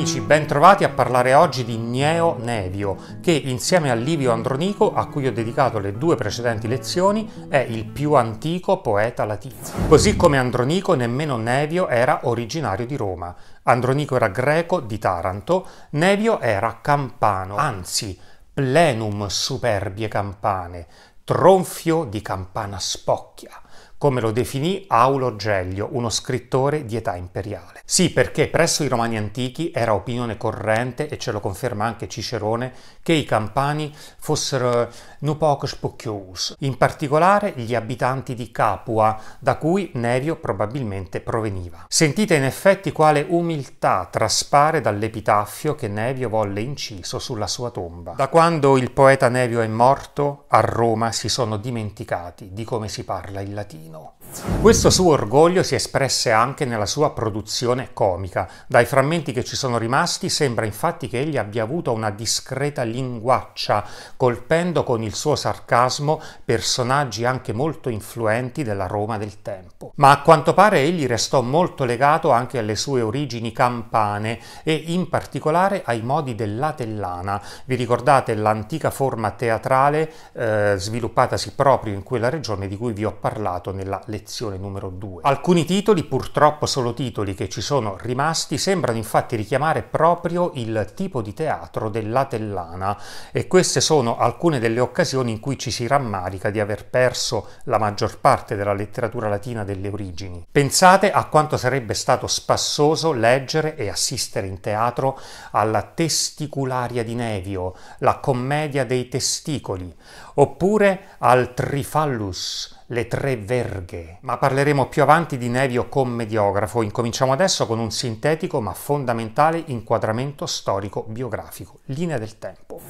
Amici, ben trovati a parlare oggi di Gneo Nevio, che insieme a Livio Andronico, a cui ho dedicato le due precedenti lezioni, è il più antico poeta latino. Così come Andronico, nemmeno Nevio era originario di Roma. Andronico era greco di Taranto, Nevio era campano, anzi, plenum superbie campane, tronfio di campana spocchia come lo definì Aulo Gellio, uno scrittore di età imperiale. Sì, perché presso i romani antichi era opinione corrente, e ce lo conferma anche Cicerone, che i campani fossero nupoc spocchious, in particolare gli abitanti di Capua, da cui Nevio probabilmente proveniva. Sentite in effetti quale umiltà traspare dall'epitaffio che Nevio volle inciso sulla sua tomba. Da quando il poeta Nevio è morto, a Roma si sono dimenticati di come si parla il latino. signal. Questo suo orgoglio si espresse anche nella sua produzione comica. Dai frammenti che ci sono rimasti sembra infatti che egli abbia avuto una discreta linguaccia, colpendo con il suo sarcasmo personaggi anche molto influenti della Roma del tempo. Ma a quanto pare egli restò molto legato anche alle sue origini campane e in particolare ai modi dell'atellana. Vi ricordate l'antica forma teatrale eh, sviluppatasi proprio in quella regione di cui vi ho parlato nella lezione sezione numero 2. Alcuni titoli, purtroppo solo titoli che ci sono rimasti, sembrano infatti richiamare proprio il tipo di teatro dell'Atellana e queste sono alcune delle occasioni in cui ci si rammarica di aver perso la maggior parte della letteratura latina delle origini. Pensate a quanto sarebbe stato spassoso leggere e assistere in teatro alla testicularia di Nevio, la commedia dei testicoli, oppure al Trifallus, le tre verghe. Ma parleremo più avanti di Nevio commediografo. Incominciamo adesso con un sintetico ma fondamentale inquadramento storico-biografico, linea del tempo.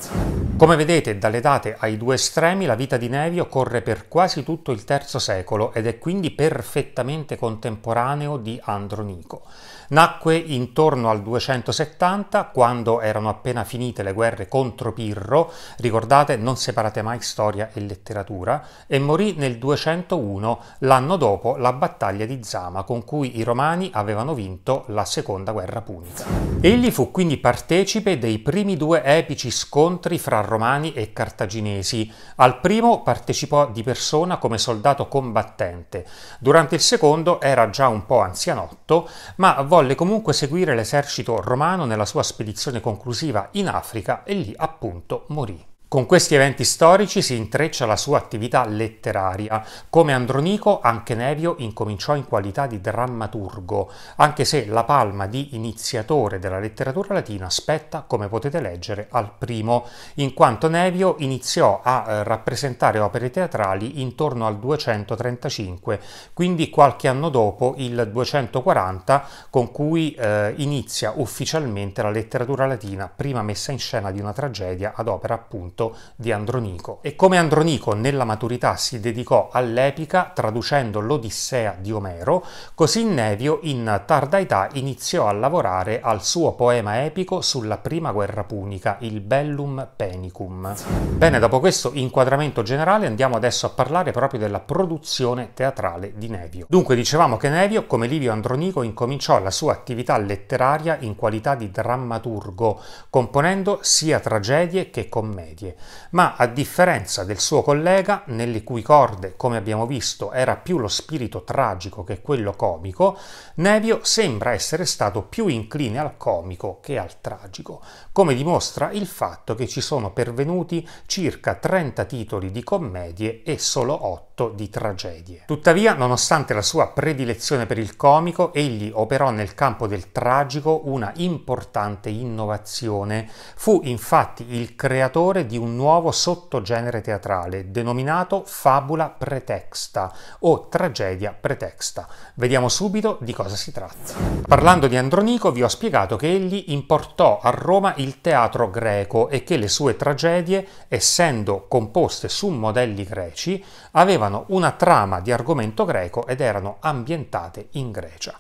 Come vedete, dalle date ai due estremi la vita di Nevio corre per quasi tutto il III secolo ed è quindi perfettamente contemporaneo di Andronico. Nacque intorno al 270, quando erano appena finite le guerre contro Pirro, ricordate non separate mai storia e letteratura, e morì nel 200 401 l'anno dopo la battaglia di Zama con cui i romani avevano vinto la seconda guerra punica. Egli fu quindi partecipe dei primi due epici scontri fra romani e cartaginesi. Al primo partecipò di persona come soldato combattente, durante il secondo era già un po' anzianotto, ma volle comunque seguire l'esercito romano nella sua spedizione conclusiva in Africa e lì appunto morì. Con questi eventi storici si intreccia la sua attività letteraria. Come Andronico, anche Nevio incominciò in qualità di drammaturgo, anche se la palma di iniziatore della letteratura latina spetta, come potete leggere, al primo, in quanto Nevio iniziò a eh, rappresentare opere teatrali intorno al 235, quindi qualche anno dopo il 240, con cui eh, inizia ufficialmente la letteratura latina, prima messa in scena di una tragedia ad opera appunto fumetto di Andronico. E come Andronico nella maturità si dedicò all'epica traducendo l'Odissea di Omero, così Nevio in tarda età iniziò a lavorare al suo poema epico sulla prima guerra punica, il Bellum Penicum. Bene, dopo questo inquadramento generale andiamo adesso a parlare proprio della produzione teatrale di Nevio. Dunque dicevamo che Nevio, come Livio Andronico, incominciò la sua attività letteraria in qualità di drammaturgo, componendo sia tragedie che commedie corde, ma a differenza del suo collega, nelle cui corde, come abbiamo visto, era più lo spirito tragico che quello comico, Nevio sembra essere stato più incline al comico che al tragico, come dimostra il fatto che ci sono pervenuti circa 30 titoli di commedie e solo 8 ricatto di tragedie. Tuttavia, nonostante la sua predilezione per il comico, egli operò nel campo del tragico una importante innovazione. Fu infatti il creatore di un nuovo sottogenere teatrale, denominato fabula pretexta o tragedia pretexta. Vediamo subito di cosa si tratta. Parlando di Andronico, vi ho spiegato che egli importò a Roma il teatro greco e che le sue tragedie, essendo composte su modelli greci, avevano avevano una trama di argomento greco ed erano ambientate in Grecia.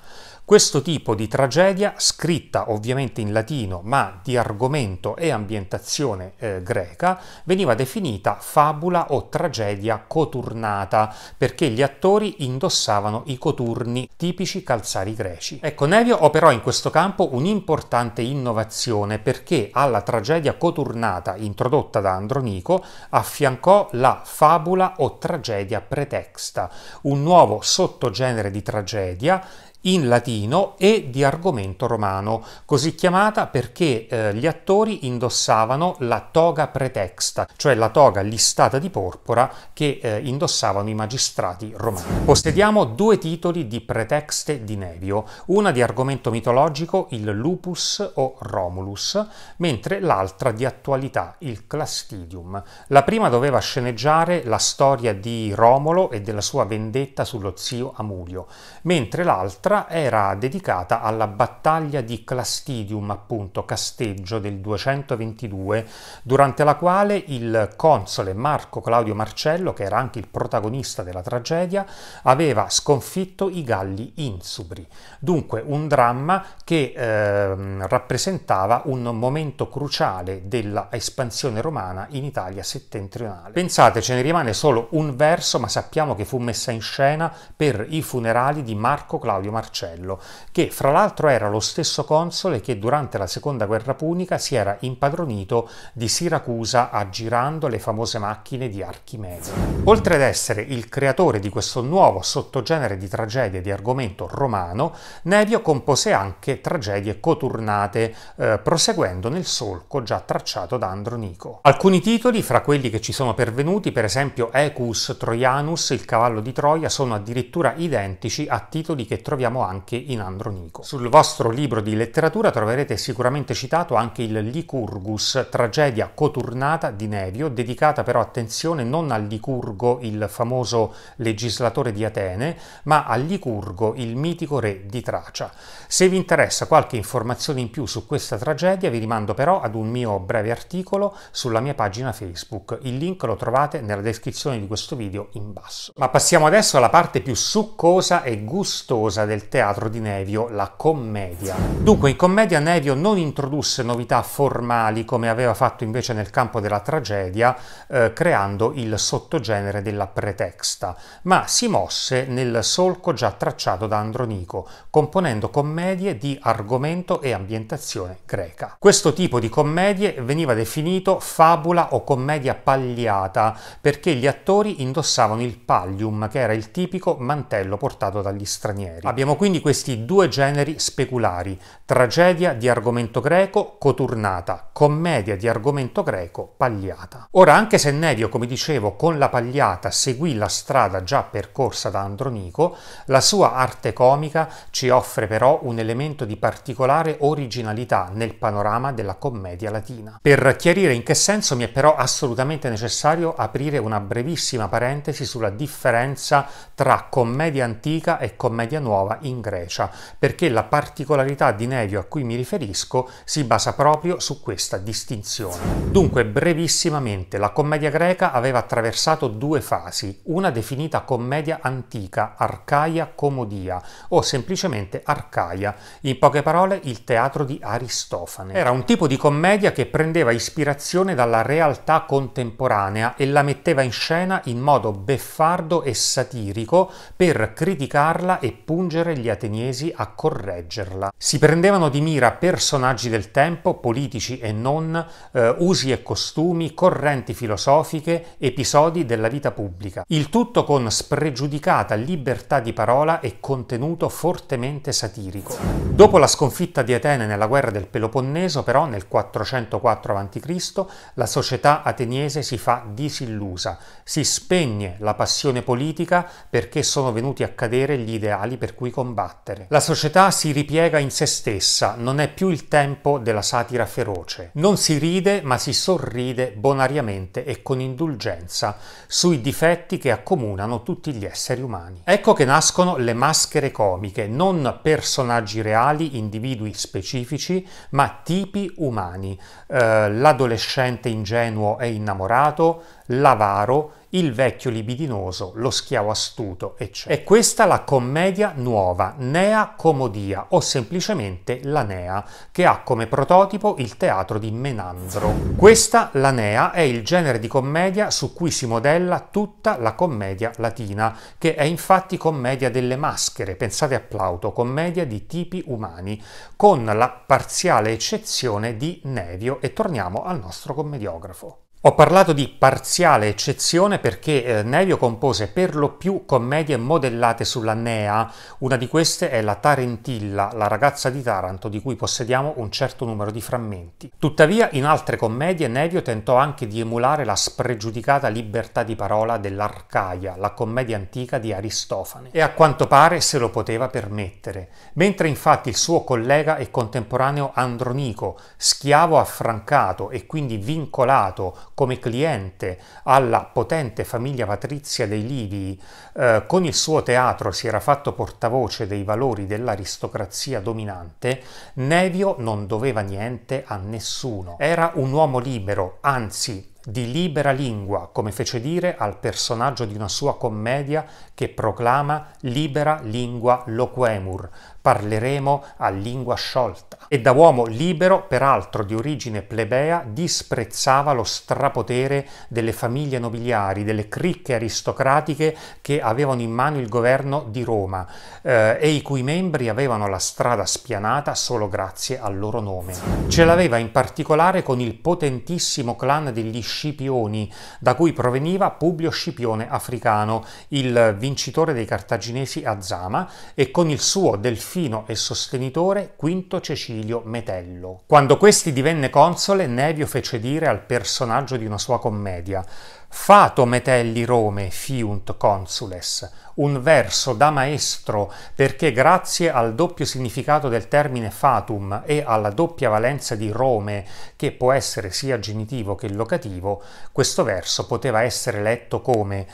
Questo tipo di tragedia, scritta ovviamente in latino ma di argomento e ambientazione eh, greca, veniva definita fabula o tragedia coturnata perché gli attori indossavano i coturni, tipici calzari greci. Ecco, Nevio operò in questo campo un'importante innovazione perché alla tragedia coturnata introdotta da Andronico affiancò la fabula o tragedia pretexta, un nuovo sottogenere di tragedia in latino e di argomento romano, così chiamata perché eh, gli attori indossavano la toga pretexta, cioè la toga listata di porpora che eh, indossavano i magistrati romani. Possediamo due titoli di pretexte di Nevio, una di argomento mitologico, il lupus o Romulus, mentre l'altra di attualità, il clastidium. La prima doveva sceneggiare la storia di Romolo e della sua vendetta sullo zio Amulio, mentre l'altra L'altra era dedicata alla battaglia di Clastidium, appunto Casteggio del 222, durante la quale il console Marco Claudio Marcello, che era anche il protagonista della tragedia, aveva sconfitto i Galli Insubri. Dunque un dramma che eh, rappresentava un momento cruciale della espansione romana in Italia settentrionale. Pensate, ce ne rimane solo un verso, ma sappiamo che fu messa in scena per i funerali di Marco Claudio Marcello Marcello, che fra l'altro era lo stesso console che durante la seconda guerra punica si era impadronito di Siracusa aggirando le famose macchine di Archimede. Oltre ad essere il creatore di questo nuovo sottogenere di tragedie di argomento romano, Nevio compose anche tragedie coturnate, eh, proseguendo nel solco già tracciato da Andronico. Alcuni titoli, fra quelli che ci sono pervenuti, per esempio Ecus Troianus, il cavallo di Troia, sono addirittura identici a titoli che troviamo abbiamo anche in Andronico. Sul vostro libro di letteratura troverete sicuramente citato anche il Licurgus, tragedia coturnata di Nevio, dedicata però attenzione non al Licurgo, il famoso legislatore di Atene, ma al Licurgo, il mitico re di Tracia. Se vi interessa qualche informazione in più su questa tragedia, vi rimando però ad un mio breve articolo sulla mia pagina Facebook. Il link lo trovate nella descrizione di questo video in basso. Ma passiamo adesso alla parte più succosa e gustosa del del teatro di Nevio, la commedia. Dunque in commedia Nevio non introdusse novità formali come aveva fatto invece nel campo della tragedia, eh, creando il sottogenere della pretexta, ma si mosse nel solco già tracciato da Andronico, componendo commedie di argomento e ambientazione greca. Questo tipo di commedie veniva definito fabula o commedia pagliata perché gli attori indossavano il pallium, che era il tipico mantello portato dagli stranieri. Abbiamo Abbiamo quindi questi due generi speculari, tragedia di argomento greco coturnata, commedia di argomento greco pagliata. Ora, anche se Nevio, come dicevo, con la pagliata seguì la strada già percorsa da Andronico, la sua arte comica ci offre però un elemento di particolare originalità nel panorama della commedia latina. Per chiarire in che senso mi è però assolutamente necessario aprire una brevissima parentesi sulla differenza tra commedia antica e commedia nuova in Grecia, perché la particolarità di Nevio a cui mi riferisco si basa proprio su questa distinzione. Dunque, brevissimamente, la commedia greca aveva attraversato due fasi, una definita commedia antica, arcaia comodia, o semplicemente arcaia, in poche parole il teatro di Aristofane. Era un tipo di commedia che prendeva ispirazione dalla realtà contemporanea e la metteva in scena in modo beffardo e satirico per criticarla e pungere spingere gli ateniesi a correggerla. Si prendevano di mira personaggi del tempo, politici e non, eh, usi e costumi, correnti filosofiche, episodi della vita pubblica. Il tutto con spregiudicata libertà di parola e contenuto fortemente satirico. Dopo la sconfitta di Atene nella guerra del Peloponneso, però, nel 404 a.C., la società ateniese si fa disillusa, si spegne la passione politica perché sono venuti a cadere gli ideali per cui cui combattere. La società si ripiega in se stessa, non è più il tempo della satira feroce. Non si ride, ma si sorride bonariamente e con indulgenza sui difetti che accomunano tutti gli esseri umani. Ecco che nascono le maschere comiche, non personaggi reali, individui specifici, ma tipi umani. Eh, l'adolescente ingenuo e innamorato, l'avaro, il vecchio libidinoso, lo schiavo astuto, eccetera. E questa la commedia nuova, Nea Comodia, o semplicemente la Nea, che ha come prototipo il teatro di Menandro. Questa, la Nea, è il genere di commedia su cui si modella tutta la commedia latina, che è infatti commedia delle maschere, pensate a Plauto, commedia di tipi umani, con la parziale eccezione di Nevio, e torniamo al nostro commediografo. Ho parlato di parziale eccezione perché eh, Nevio compose per lo più commedie modellate sulla Nea. una di queste è La Tarentilla, la ragazza di Taranto di cui possediamo un certo numero di frammenti. Tuttavia in altre commedie Nevio tentò anche di emulare la spregiudicata libertà di parola dell'Arcaia, la commedia antica di Aristofane, e a quanto pare se lo poteva permettere, mentre infatti il suo collega e contemporaneo Andronico, schiavo affrancato e quindi vincolato come cliente alla potente famiglia patrizia dei Livi, eh, con il suo teatro si era fatto portavoce dei valori dell'aristocrazia dominante, Nevio non doveva niente a nessuno. Era un uomo libero, anzi di libera lingua, come fece dire al personaggio di una sua commedia che proclama libera lingua loquemur, parleremo a lingua sciolta. E da uomo libero, peraltro di origine plebea, disprezzava lo strapotere delle famiglie nobiliari, delle cricche aristocratiche che avevano in mano il governo di Roma eh, e i cui membri avevano la strada spianata solo grazie al loro nome. Ce l'aveva in particolare con il potentissimo clan degli Scipioni, da cui proveniva Publio Scipione Africano, il vincitore dei cartaginesi a Zama, e con il suo delfino Ruffino e sostenitore Quinto Cecilio Metello. Quando questi divenne console, Nevio fece dire al personaggio di una sua commedia Fato Metelli Rome fiunt consules, un verso da maestro perché grazie al doppio significato del termine fatum e alla doppia valenza di Rome, che può essere sia genitivo che locativo, questo verso poteva essere letto come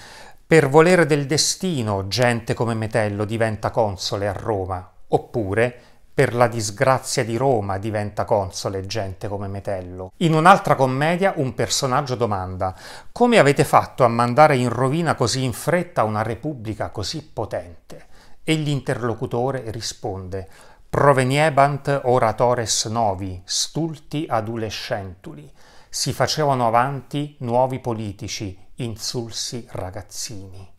per volere del destino gente come Metello diventa console a Roma, Oppure per la disgrazia di Roma diventa console gente come Metello. In un'altra commedia un personaggio domanda come avete fatto a mandare in rovina così in fretta una repubblica così potente? E l'interlocutore risponde proveniebant oratores novi, stulti adolescentuli. Si facevano avanti nuovi politici, insulsi ragazzini.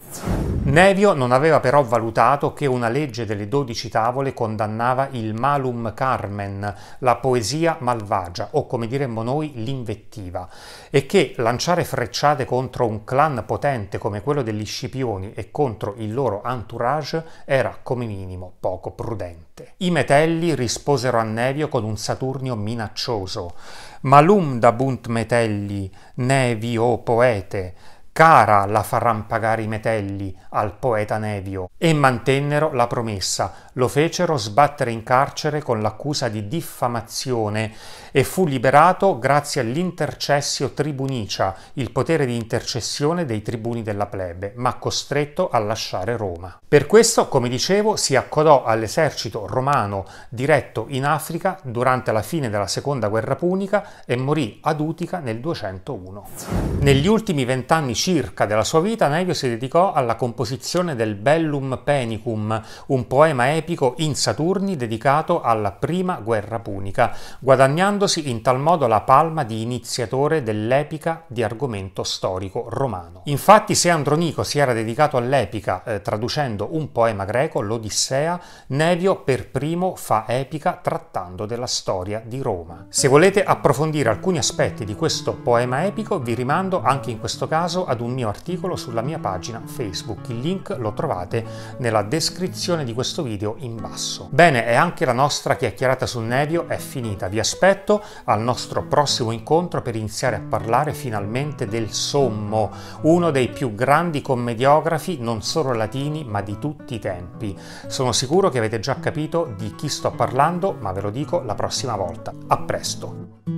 Nevio non aveva però valutato che una legge delle dodici tavole condannava il malum carmen, la poesia malvagia, o come diremmo noi l'invettiva, e che lanciare frecciate contro un clan potente come quello degli Scipioni e contro il loro entourage era come minimo poco prudente. I metelli risposero a Nevio con un Saturnio minaccioso. Malum dabunt metelli, nevi o poete, cara la faran pagare i metelli al poeta Nevio, e mantennero la promessa, lo fecero sbattere in carcere con l'accusa di diffamazione e fu liberato grazie all'intercessio tribunicia, il potere di intercessione dei tribuni della plebe, ma costretto a lasciare Roma. Per questo, come dicevo, si accodò all'esercito romano diretto in Africa durante la fine della seconda guerra punica e morì ad Utica nel 201. Negli ultimi vent'anni circa della sua vita, Nevio si dedicò alla composizione del Bellum Penicum, un poema epico epico in Saturni dedicato alla prima guerra punica, guadagnandosi in tal modo la palma di iniziatore dell'epica di argomento storico romano. Infatti se Andronico si era dedicato all'epica eh, traducendo un poema greco, l'Odissea, Nevio per primo fa epica trattando della storia di Roma. Se volete approfondire alcuni aspetti di questo poema epico vi rimando anche in questo caso ad un mio articolo sulla mia pagina Facebook. Il link lo trovate nella descrizione di questo video in basso. Bene, e anche la nostra chiacchierata sul Nevio è finita. Vi aspetto al nostro prossimo incontro per iniziare a parlare finalmente del Sommo, uno dei più grandi commediografi non solo latini ma di tutti i tempi. Sono sicuro che avete già capito di chi sto parlando, ma ve lo dico la prossima volta. A presto!